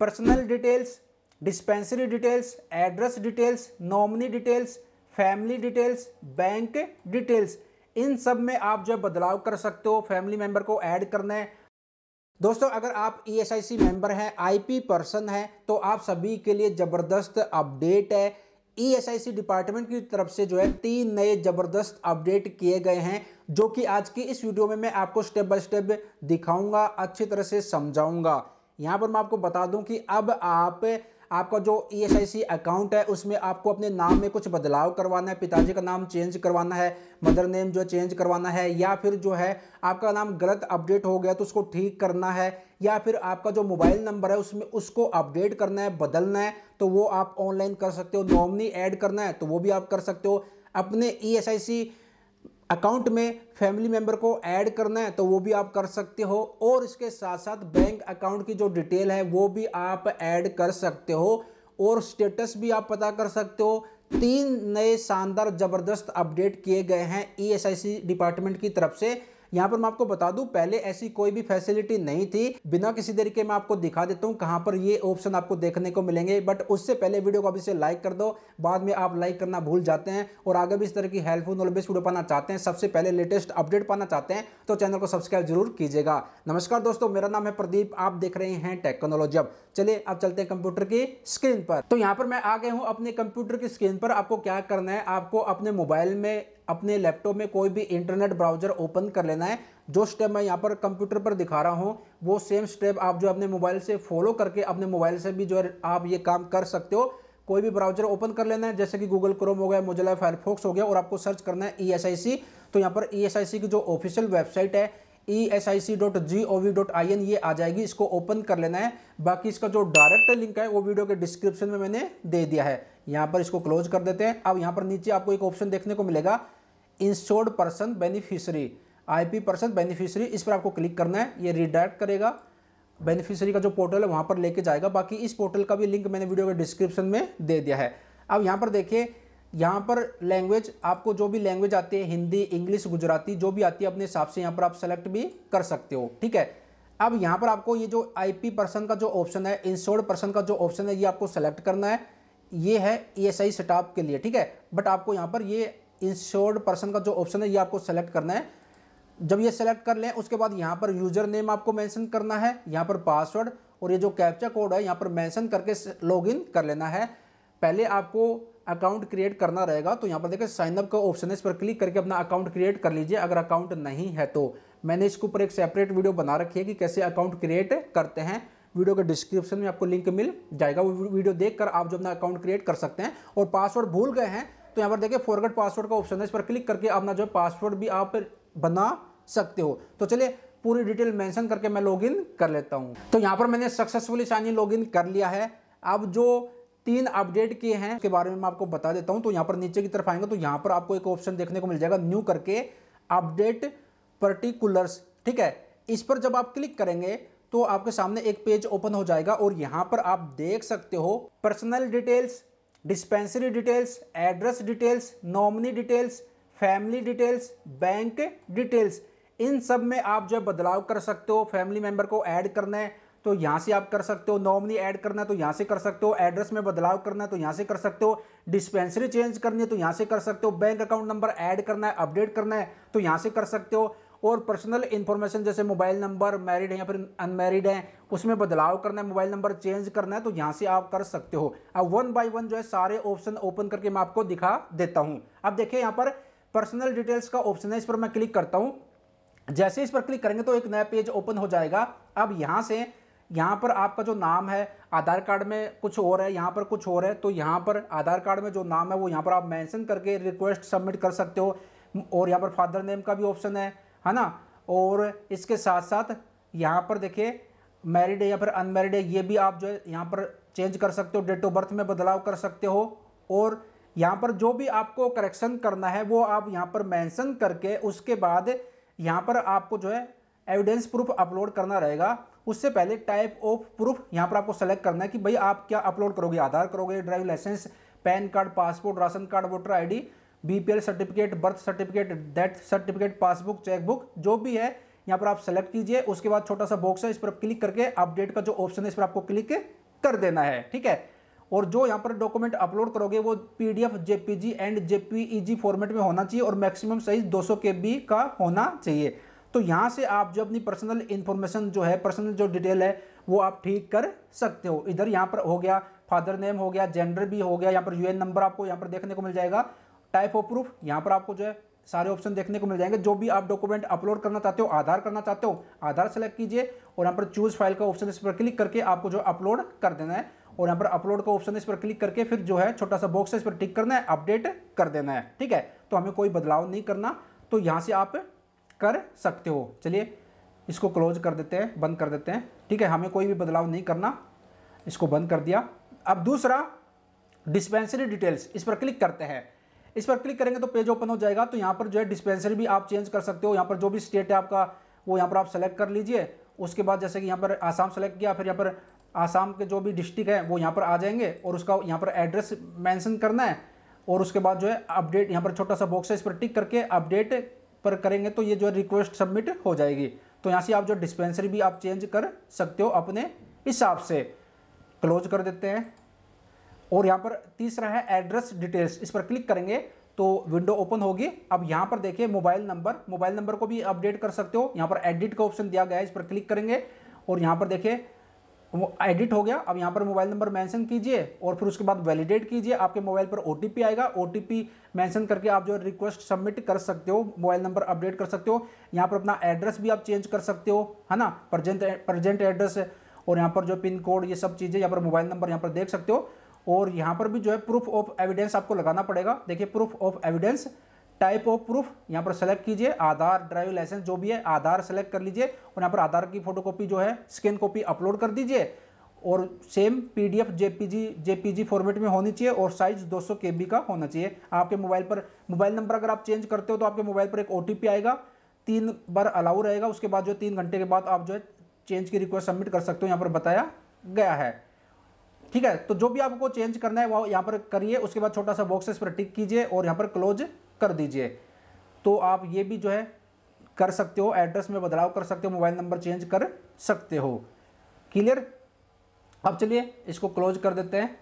personal details dispensary details address details nominee details family details bank details इन सब में आप जो बदलाव कर सकते हो फैमिली मेंबर को ऐड करना है दोस्तों अगर आप ई एस आई सी मेंबर हैं आई पी पर्सन हैं तो आप सभी के लिए ज़बरदस्त अपडेट है E S I C department की तरफ से जो है तीन नए ज़बरदस्त अपडेट किए गए हैं जो कि आज की इस वीडियो में मैं आपको स्टेप बाय स्टेप दिखाऊंगा अच्छी तरह से समझाऊंगा यहाँ पर मैं आपको बता दूं कि अब आप आपका जो ई e अकाउंट है उसमें आपको अपने नाम में कुछ बदलाव करवाना है पिताजी का नाम चेंज करवाना है मदर नेम जो चेंज करवाना है या फिर जो है आपका नाम गलत अपडेट हो गया तो उसको ठीक करना है या फिर आपका जो मोबाइल नंबर है उसमें उसको अपडेट करना है बदलना है तो वो आप ऑनलाइन कर सकते हो नॉमनी ऐड करना है तो वो भी आप कर सकते हो अपने ई e अकाउंट में फैमिली मेंबर को ऐड करना है तो वो भी आप कर सकते हो और इसके साथ साथ बैंक अकाउंट की जो डिटेल है वो भी आप ऐड कर सकते हो और स्टेटस भी आप पता कर सकते हो तीन नए शानदार ज़बरदस्त अपडेट किए गए हैं ईएसआईसी e डिपार्टमेंट की तरफ से यहाँ पर मैं आपको बता दूं पहले ऐसी कोई भी फैसिलिटी नहीं थी बिना किसी तरीके मैं आपको दिखा देता हूँ कहाँ पर ये ऑप्शन आपको देखने को मिलेंगे बट उससे पहले वीडियो को अभी से लाइक कर दो बाद में आप लाइक करना भूल जाते हैं और आगे भी इस तरह की हेल्पफुल नॉलेज वीडियो पाना चाहते हैं सबसे पहले लेटेस्ट अपडेट पाना चाहते हैं तो चैनल को सब्सक्राइब जरूर कीजिएगा नमस्कार दोस्तों मेरा नाम है प्रदीप आप देख रहे हैं टेक्नोलॉजी अब चलिए अब चलते हैं कंप्यूटर की स्क्रीन पर तो यहाँ पर मैं आ गया हूँ अपने कंप्यूटर की स्क्रीन पर आपको क्या करना है आपको अपने मोबाइल में अपने लैपटॉप में कोई भी इंटरनेट ब्राउजर ओपन कर लेना है जो स्टेप मैं यहाँ पर कंप्यूटर पर दिखा रहा हूँ वो सेम स्टेप आप जो अपने मोबाइल से फॉलो करके अपने मोबाइल से भी जो है आप ये काम कर सकते हो कोई भी ब्राउजर ओपन कर लेना है जैसे कि गूगल क्रोम हो गया मोजिला फायरफॉक्स हो गया और आपको सर्च करना है ई e तो यहाँ पर ई e की जो ऑफिशियल वेबसाइट है E S I C dot G O V dot I N ये आ जाएगी इसको ओपन कर लेना है बाकी इसका जो डायरेक्ट लिंक है वो वीडियो के डिस्क्रिप्शन में मैंने दे दिया है यहाँ पर इसको क्लोज कर देते हैं अब यहाँ पर नीचे आपको एक ऑप्शन देखने को मिलेगा insured person beneficiary IP person beneficiary इस पर आपको क्लिक करना है ये रिडायरेक्ट करेगा बेनिफिशरी का जो पोर्टल है वहाँ पर लेके जाएगा बाकी इस पोर्टल का भी लिंक मैंने वीडियो के डिस्क्रिप्शन में दे दिया है अब यहाँ पर देखिए यहाँ पर लैंग्वेज आपको जो भी लैंग्वेज आती है हिंदी इंग्लिश गुजराती जो भी आती है अपने हिसाब से यहाँ पर आप सेलेक्ट भी कर सकते हो ठीक है अब यहाँ पर आपको ये जो आईपी पर्सन का जो ऑप्शन है इंश्योर्ड पर्सन का जो ऑप्शन है ये आपको सेलेक्ट करना है ये है ई एस आई स्टाफ के लिए ठीक है बट आपको यहाँ पर ये इंश्योर्ड पर्सन का जो ऑप्शन है ये आपको सेलेक्ट करना है जब ये सेलेक्ट कर लें उसके बाद यहाँ पर यूजर नेम आपको मैंशन करना है यहाँ पर पासवर्ड और ये जो कैप्चा कोड है यहाँ पर मैंशन करके लॉगिन कर लेना है पहले आपको अकाउंट क्रिएट करना रहेगा तो यहाँ पर देखें साइनअप का ऑप्शन है इस पर क्लिक करके अपना अकाउंट क्रिएट कर लीजिए अगर अकाउंट नहीं है तो मैंने इसके ऊपर एक सेपरेट वीडियो बना रखी है कि कैसे अकाउंट क्रिएट करते हैं वीडियो के डिस्क्रिप्शन में आपको लिंक मिल जाएगा वो वीडियो देखकर आप जो अपना अकाउंट क्रिएट कर सकते हैं और पासवर्ड भूल गए हैं तो यहाँ पर देखिए फॉरगेट पासवर्ड का ऑप्शन है इस पर क्लिक करके अपना जो पासवर्ड भी आप बना सकते हो तो चलिए पूरी डिटेल मेंशन करके मैं लॉगिन कर लेता हूँ तो यहाँ पर मैंने सक्सेसफुली साइन इन लॉगिन कर लिया है अब जो तीन अपडेट किए हैं उसके बारे में मैं आपको बता देता हूँ तो यहाँ पर नीचे की तरफ आएंगे तो यहाँ पर आपको एक ऑप्शन देखने को मिल जाएगा न्यू करके अपडेट पर्टिकुलर्स ठीक है इस पर जब आप क्लिक करेंगे तो आपके सामने एक पेज ओपन हो जाएगा और यहाँ पर आप देख सकते हो personal details dispensary details address details nominee details family details bank details इन सब में आप जो बदलाव कर सकते हो फैमिली मेम्बर को ऐड करना है तो यहाँ से आप कर सकते हो नॉमिनी ऐड करना है तो यहाँ से कर सकते हो एड्रेस में बदलाव करना है तो यहाँ से कर सकते हो डिस्पेंसरी चेंज करनी है तो यहाँ से कर सकते हो बैंक अकाउंट नंबर ऐड करना है अपडेट करना है तो यहाँ से कर सकते हो और पर्सनल इन्फॉर्मेशन जैसे मोबाइल नंबर मैरिड है या फिर अनमेरिड है उसमें बदलाव करना है मोबाइल नंबर चेंज करना है तो यहाँ से आप कर सकते हो अब वन बाई वन जो है सारे ऑप्शन ओपन करके मैं आपको दिखा देता हूँ अब देखिए यहाँ पर पर्सनल डिटेल्स का ऑप्शन है इस पर मैं क्लिक करता हूँ जैसे इस पर क्लिक करेंगे तो एक नया पेज ओपन हो जाएगा अब यहाँ से यहाँ पर आपका जो नाम है आधार कार्ड में कुछ और है यहाँ पर कुछ और है तो यहाँ पर आधार कार्ड में जो नाम है वो यहाँ पर आप मेंशन करके रिक्वेस्ट सबमिट कर सकते हो और यहाँ पर फादर नेम का भी ऑप्शन है है ना और इसके साथ साथ यहाँ पर देखिए मैरिड है या फिर अनमेरिड है ये भी आप जो है यहाँ पर चेंज कर सकते हो डेट ऑफ बर्थ में बदलाव कर सकते हो और यहाँ पर जो भी आपको करेक्शन करना है वो आप यहाँ पर मेंशन करके उसके बाद यहाँ पर आपको जो है एविडेंस प्रूफ अपलोड करना रहेगा उससे पहले टाइप ऑफ प्रूफ यहाँ पर आपको सेलेक्ट करना है कि भाई आप क्या अपलोड करोगे आधार करोगे driving licence PAN card passport ration card voter ID BPL certificate birth certificate death certificate passbook chequebook जो भी है यहाँ पर आप सेलेक्ट कीजिए उसके बाद छोटा सा बॉक्स है इस पर क्लिक करके अपडेट का जो ऑप्शन है इस पर आपको क्लिक कर देना है ठीक है और जो यहाँ पर डॉक्यूमेंट अपलोड करोगे वो PDF JPG and JPEG format में होना चाहिए और मैक्सिमम साइज 200 केबी का होना चाहिए तो यहाँ से आप जो अपनी पर्सनल इन्फॉर्मेशन जो है पर्सनल जो डिटेल है वो आप ठीक कर सकते हो इधर यहाँ पर हो गया फादर नेम हो गया जेंडर भी हो गया यहाँ पर यूएन नंबर आपको यहाँ पर देखने को मिल जाएगा टाइप ऑफ प्रूफ यहाँ पर आपको जो है सारे ऑप्शन देखने को मिल जाएंगे जो भी आप डॉक्यूमेंट अपलोड करना चाहते हो आधार करना चाहते हो आधार सेलेक्ट कीजिए और यहाँ पर चूज फाइल का ऑप्शन इस पर क्लिक करके आपको जो अपलोड कर देना है और यहाँ पर अपलोड का ऑप्शन इस पर क्लिक करके फिर जो है छोटा सा बॉक्स है इस पर टिक करना है अपडेट कर देना है ठीक है तो हमें कोई बदलाव नहीं करना तो यहाँ से आप कर सकते हो चलिए इसको क्लोज कर देते हैं बंद कर देते हैं ठीक है हमें कोई भी बदलाव नहीं करना इसको बंद कर दिया अब दूसरा डिस्पेंसरी डिटेल्स इस पर क्लिक करते हैं इस पर क्लिक करेंगे तो पेज ओपन हो जाएगा तो यहाँ पर जो है डिस्पेंसरी भी आप चेंज कर सकते हो यहाँ पर जो भी स्टेट है आपका वो यहाँ पर आप सेलेक्ट कर लीजिए उसके बाद जैसे कि यहाँ पर आसाम सेलेक्ट किया फिर यहाँ पर आसाम के जो भी डिस्ट्रिक्ट हैं वो यहाँ पर आ जाएंगे और उसका यहाँ पर एड्रेस मैंसन करना है और उसके बाद जो है अपडेट यहाँ पर छोटा सा बॉक्स है इस पर टिक करके अपडेट पर करेंगे तो ये जो है रिक्वेस्ट सबमिट हो जाएगी तो यहाँ से आप जो डिस्पेंसरी भी आप चेंज कर सकते हो अपने हिसाब से क्लोज कर देते हैं और यहाँ पर तीसरा है एड्रेस डिटेल्स इस पर क्लिक करेंगे तो विंडो ओपन होगी अब यहाँ पर देखिए मोबाइल नंबर मोबाइल नंबर को भी अपडेट कर सकते हो यहाँ पर एडिट का ऑप्शन दिया गया है इस पर क्लिक करेंगे और यहाँ पर देखिए वो एडिट हो गया अब यहाँ पर मोबाइल नंबर मेंशन कीजिए और फिर उसके बाद वैलिडेट कीजिए आपके मोबाइल पर ओ आएगा ओ मेंशन करके आप जो रिक्वेस्ट सबमिट कर सकते हो मोबाइल नंबर अपडेट कर सकते हो यहाँ पर अपना एड्रेस भी आप चेंज कर सकते हो है ना प्रजेंट प्रजेंट एड्रेस और यहाँ पर जो पिन कोड ये सब चीज़ें यहाँ पर मोबाइल नंबर यहाँ पर देख सकते हो और यहाँ पर भी जो है प्रूफ ऑफ एविडेंस आपको लगाना पड़ेगा देखिए proof of evidence type of proof यहाँ पर सेलेक्ट कीजिए आधार ड्राइविंग लाइसेंस जो भी है आधार सेलेक्ट कर लीजिए और यहाँ पर आधार की फोटोकॉपी जो है स्कैन कॉपी अपलोड कर दीजिए और same PDF JPG JPG format में होनी चाहिए और साइज 200 बी का होना चाहिए आपके मोबाइल पर मोबाइल नंबर अगर आप चेंज करते हो तो आपके मोबाइल पर एक ओ आएगा तीन बार अलाउ रहेगा उसके बाद जो तीन घंटे के बाद आप जो है चेंज की रिक्वेस्ट सबमिट कर सकते हो यहाँ पर बताया गया है ठीक है तो जो भी आपको चेंज करना है वो यहाँ पर करिए उसके बाद छोटा सा बॉक्स इस पर टिक कीजिए और यहाँ पर क्लोज कर दीजिए तो आप ये भी जो है कर सकते हो एड्रेस में बदलाव कर सकते हो मोबाइल नंबर चेंज कर सकते हो क्लियर अब चलिए इसको क्लोज कर देते हैं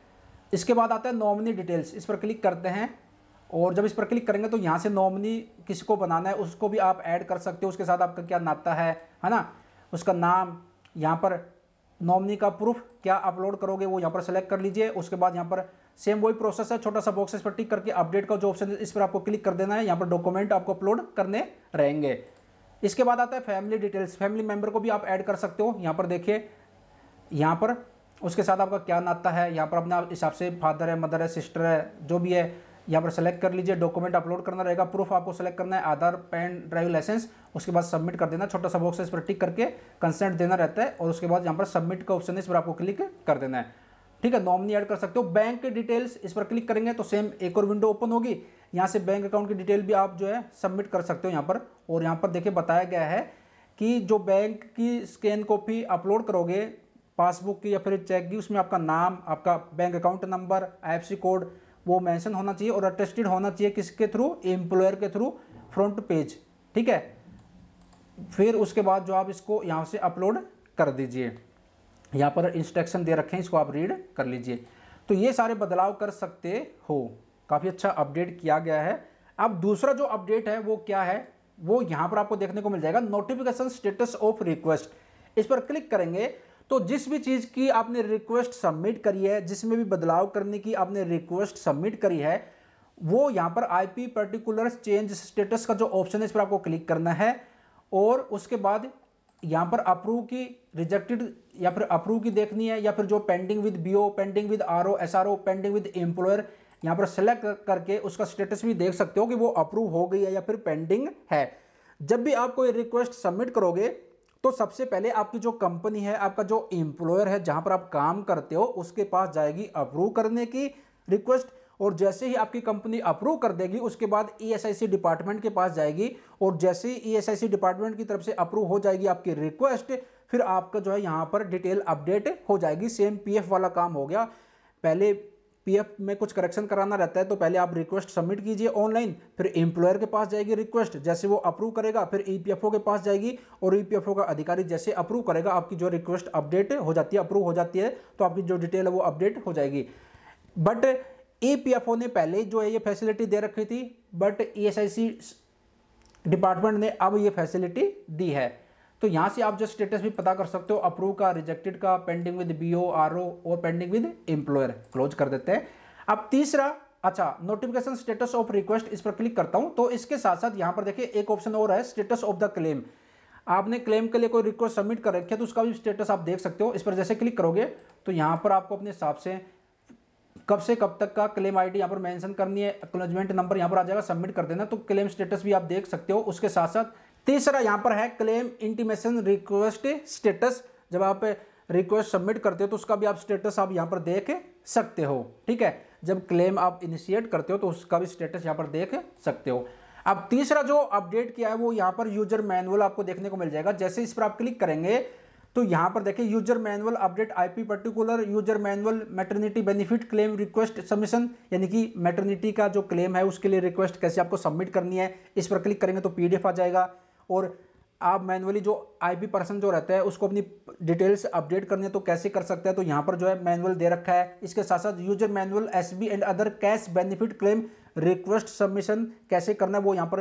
इसके बाद आता है नॉमिनी डिटेल्स इस पर क्लिक करते हैं और जब इस पर क्लिक करेंगे तो यहाँ से नॉमिनी किसको बनाना है उसको भी आप ऐड कर सकते हो उसके साथ आपका क्या नाता है है ना उसका नाम यहाँ पर नॉमिनी का प्रूफ क्या अपलोड करोगे वो यहाँ पर सेलेक्ट कर लीजिए उसके बाद यहाँ पर सेम वही प्रोसेस है छोटा सा बॉक्स इस पर टिक करके अपडेट का जो ऑप्शन है इस पर आपको क्लिक कर देना है यहाँ पर डॉक्यूमेंट आपको अपलोड करने रहेंगे इसके बाद आता है फैमिली डिटेल्स फैमिली मेम्बर को भी आप ऐड कर सकते हो यहाँ पर देखिए यहाँ पर उसके साथ आपका क्या नाता है यहाँ पर अपने हिसाब से फादर है मदर है सिस्टर है जो भी है यहाँ पर सेलेक्ट कर लीजिए डॉक्यूमेंट अपलोड करना रहेगा प्रूफ आपको सेलेक्ट करना है आधार पैन ड्राइविंग लाइसेंस उसके बाद सबमिट कर देना छोटा सा बॉक्स है इस पर टिक करके कंसेंट देना रहता है और उसके बाद यहाँ पर सबमिट का ऑप्शन है इस पर आपको क्लिक कर देना है ठीक है नॉमनी ऐड कर सकते हो बैंक की डिटेल्स इस पर क्लिक करेंगे तो सेम एक और विंडो ओपन होगी यहाँ से बैंक अकाउंट की डिटेल भी आप जो है सबमिट कर सकते हो यहाँ पर और यहाँ पर देखिए बताया गया है कि जो बैंक की स्कैन कॉपी अपलोड करोगे पासबुक की या फिर चेक की उसमें आपका नाम आपका bank account number I code वो मैंशन होना चाहिए और अटेस्टेड होना चाहिए किसके थ्रू एम्प्लॉयर के थ्रू फ्रंट पेज ठीक है फिर उसके बाद जो आप इसको यहाँ से अपलोड कर दीजिए यहाँ पर इंस्ट्रक्शन दे रखे हैं इसको आप रीड कर लीजिए तो ये सारे बदलाव कर सकते हो काफ़ी अच्छा अपडेट किया गया है अब दूसरा जो अपडेट है वो क्या है वो यहाँ पर आपको देखने को मिल जाएगा नोटिफिकेशन स्टेटस ऑफ रिक्वेस्ट इस पर क्लिक करेंगे तो जिस भी चीज़ की आपने रिक्वेस्ट सबमिट करी है जिसमें भी बदलाव करने की आपने रिक्वेस्ट सबमिट करी है वो यहाँ पर I P particular change status का जो ऑप्शन है इस पर आपको क्लिक करना है और उसके बाद यहाँ पर अप्रूव की रिजेक्टेड या फिर अप्रूव की देखनी है या फिर जो pending with BO pending with RO SRO pending with employer यहाँ पर सेलेक्ट करके उसका स्टेटस भी देख सकते हो कि वो अप्रूव हो गई है या फिर पेंडिंग है जब भी आप कोई रिक्वेस्ट सबमिट करोगे तो सबसे पहले आपकी जो कंपनी है आपका जो एम्प्लॉयर है जहां पर आप काम करते हो उसके पास जाएगी अप्रूव करने की रिक्वेस्ट और जैसे ही आपकी कंपनी अप्रूव कर देगी उसके बाद ईएसआईसी e डिपार्टमेंट के पास जाएगी और जैसे ही ईएसआईसी e डिपार्टमेंट की तरफ से अप्रूव हो जाएगी आपकी रिक्वेस्ट फिर आपका जो है यहाँ पर डिटेल अपडेट हो जाएगी सेम पीएफ वाला काम हो गया पहले पीएफ में कुछ करेक्शन कराना रहता है तो पहले आप रिक्वेस्ट सबमिट कीजिए ऑनलाइन फिर एम्प्लॉयर के पास जाएगी रिक्वेस्ट जैसे वो अप्रूव करेगा फिर ईपीएफओ e के पास जाएगी और ईपीएफओ e का अधिकारी जैसे अप्रूव करेगा आपकी जो रिक्वेस्ट अपडेट हो जाती है अप्रूव हो जाती है तो आपकी जो डिटेल है वो अपडेट हो जाएगी बट ईपीएफओ e ने पहले जो है ये फैसिलिटी दे रखी थी बट ई डिपार्टमेंट ने अब ये फैसिलिटी दी है तो यहाँ से आप जो स्टेटस भी पता कर सकते हो अप्रूव का रिजेक्टेड का pending with B R O और पेंडिंग विद एम्प्लॉयर क्लोज कर देते हैं अब तीसरा अच्छा नोटिफिकेशन स्टेटस ऑफ रिक्वेस्ट इस पर क्लिक करता हूं तो इसके साथ साथ यहाँ पर देखिए एक ऑप्शन और है स्टेटस ऑफ द क्लेम आपने क्लेम के लिए कोई रिक्वेस्ट सबमिट कर रखी है तो उसका भी स्टेटस आप देख सकते हो इस पर जैसे क्लिक करोगे तो यहां पर आपको अपने हिसाब से कब से कब तक का क्लेम आईडी यहाँ पर मेंशन करनी है एक्नोलेजमेंट नंबर यहां पर आ जाएगा सबमिट कर देना तो क्लेम स्टेटस भी आप देख सकते हो उसके साथ साथ तीसरा यहाँ पर है क्लेम इंटीमेशन रिक्वेस्ट स्टेटस जब आप रिक्वेस्ट सबमिट करते हो तो उसका भी आप स्टेटस आप यहाँ पर देख सकते हो ठीक है जब क्लेम आप इनिशिएट करते हो तो उसका भी स्टेटस यहाँ पर देख सकते हो अब तीसरा जो अपडेट किया है वो यहाँ पर यूजर मैनुअल आपको देखने को मिल जाएगा जैसे इस पर आप क्लिक करेंगे तो यहाँ पर देखिए user manual update IP particular user manual maternity benefit claim request submission यानी कि मैटरनिटी का जो क्लेम है उसके लिए रिक्वेस्ट कैसे आपको सबमिट करनी है इस पर क्लिक करेंगे तो पीडीएफ आ जाएगा और आप मैनुअली जो आई पी पर्सन जो रहता है उसको अपनी डिटेल्स अपडेट करनी है तो कैसे कर सकते हैं तो यहाँ पर जो है मैनुअल दे रखा है इसके साथ साथ user manual S B and other cash benefit claim request submission कैसे करना है वो यहाँ पर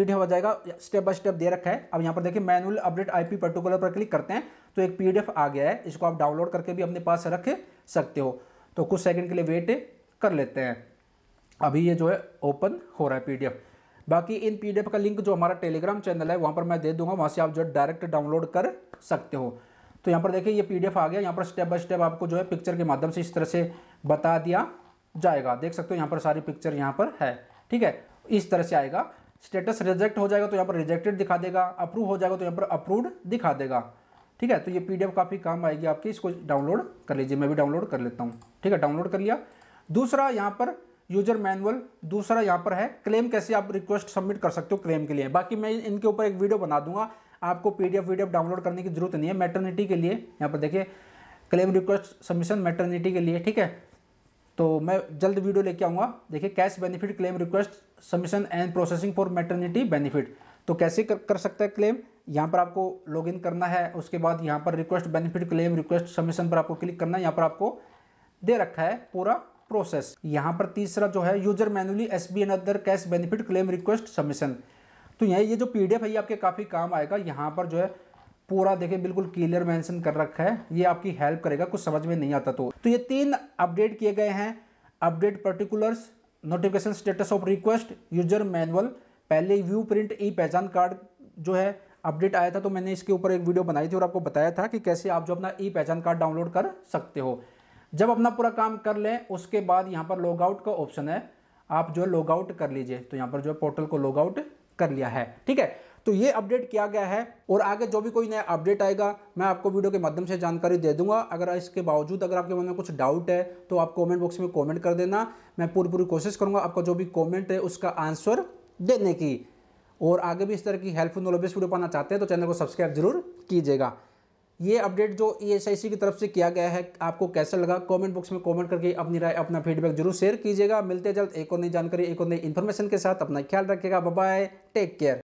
एफ हो जाएगा स्टेप बाय स्टेप दे रखा है अब यहाँ पर देखिए manual update I P particular पर क्लिक करते हैं तो एक एफ आ गया है इसको आप डाउनलोड करके भी अपने पास रख सकते हो तो कुछ सेकेंड के लिए वेट कर लेते हैं अभी ये जो है ओपन हो रहा है एफ बाकी इन पीडीएफ का लिंक जो हमारा टेलीग्राम चैनल है वहाँ पर मैं दे दूंगा वहाँ से आप जो है डायरेक्ट डाउनलोड कर सकते हो तो यहाँ पर देखिए ये पीडीएफ आ गया यहाँ पर स्टेप बाय स्टेप आपको जो है पिक्चर के माध्यम से इस तरह से बता दिया जाएगा देख सकते हो यहाँ पर सारी पिक्चर यहाँ पर है ठीक है इस तरह से आएगा स्टेटस रिजेक्ट हो जाएगा तो यहाँ पर रिजेक्टेड दिखा देगा अप्रूव हो जाएगा तो यहाँ पर अप्रूव्ड दिखा देगा ठीक है तो ये पीडीएफ काफ़ी काम आएगी आपकी इसको डाउनलोड कर लीजिए मैं भी डाउनलोड कर लेता हूँ ठीक है डाउनलोड कर लिया दूसरा यहाँ पर यूजर मैनुअल दूसरा यहाँ पर है क्लेम कैसे आप रिक्वेस्ट सबमिट कर सकते हो क्लेम के लिए बाकी मैं इनके ऊपर एक वीडियो बना दूंगा आपको पीडीएफ वीडियो डाउनलोड करने की जरूरत नहीं है मैटर्निटी के लिए यहाँ पर देखिए क्लेम रिक्वेस्ट सबमिशन मैटर्निटी के लिए ठीक है तो मैं जल्द वीडियो लेके आऊँगा देखिए cash benefit claim request submission and processing for maternity benefit तो कैसे कर, कर सकता है क्लेम यहाँ पर आपको लॉगिन करना है उसके बाद यहाँ पर request benefit claim request submission पर आपको क्लिक करना है यहाँ पर आपको दे रखा है पूरा प्रोसेस यहाँ पर तीसरा जो है user manually S B N other cash benefit claim request submission तो यहाँ ये जो पी डी है ये आपके काफ़ी काम आएगा यहाँ पर जो है पूरा देखें बिल्कुल क्लियर मेंशन कर रखा है ये आपकी हेल्प करेगा कुछ समझ में नहीं आता तो तो ये तीन अपडेट किए गए हैं update particulars notification status of request user manual पहले व्यू प्रिंट ई पहचान कार्ड जो है अपडेट आया था तो मैंने इसके ऊपर एक वीडियो बनाई थी और आपको बताया था कि कैसे आप जो अपना ई पहचान कार्ड डाउनलोड कर सकते हो जब अपना पूरा काम कर लें उसके बाद यहाँ पर लॉगआउट का ऑप्शन है आप जो है लॉगआउट कर लीजिए तो यहाँ पर जो है पोर्टल को लॉगआउट कर लिया है ठीक है तो ये अपडेट किया गया है और आगे जो भी कोई नया अपडेट आएगा मैं आपको वीडियो के माध्यम से जानकारी दे दूंगा अगर इसके बावजूद अगर आपके मन में कुछ डाउट है तो आप कमेंट बॉक्स में कमेंट कर देना मैं पूरी पूरी कोशिश करूंगा आपका जो भी कमेंट है उसका आंसर देने की और आगे भी इस तरह की हेल्पफुल नॉलेज वीडियो पाना चाहते हैं तो चैनल को सब्सक्राइब जरूर कीजिएगा ये अपडेट जो ई e की तरफ से किया गया है आपको कैसा लगा कमेंट बॉक्स में कमेंट करके अपनी राय अपना फीडबैक जरूर शेयर कीजिएगा मिलते जल्द एक और नई जानकारी एक और नई इन्फॉर्मेशन के साथ अपना ख्याल रखिएगा बाय टेक केयर